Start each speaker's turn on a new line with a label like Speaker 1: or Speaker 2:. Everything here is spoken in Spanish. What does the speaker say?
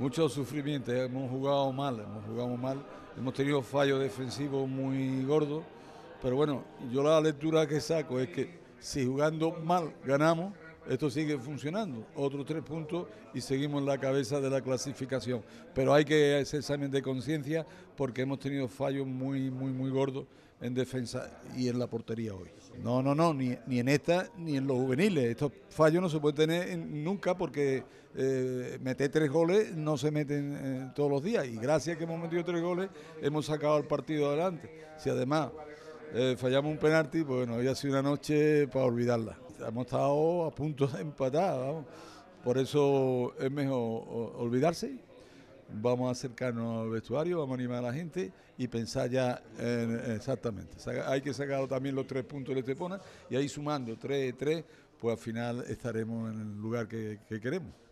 Speaker 1: Muchos sufrimientos, eh. hemos jugado mal, hemos jugado mal, hemos tenido fallos defensivos muy gordos, pero bueno, yo la lectura que saco es que si jugando mal ganamos, esto sigue funcionando. Otros tres puntos y seguimos en la cabeza de la clasificación. Pero hay que hacer examen de conciencia porque hemos tenido fallos muy, muy, muy gordos en defensa y en la portería hoy. No, no, no, ni, en esta ni en los juveniles. Estos fallos no se pueden tener nunca porque eh, meter tres goles no se meten eh, todos los días. Y gracias a que hemos metido tres goles, hemos sacado el partido adelante. Si además eh, fallamos un penalti, pues bueno, hoy ha sido una noche para olvidarla hemos estado a punto de empatar, Por eso es mejor olvidarse, vamos a acercarnos al vestuario, vamos a animar a la gente y pensar ya exactamente. hay que sacar también los tres puntos de Estepona y ahí sumando tres, tres, pues al final estaremos en el lugar que queremos.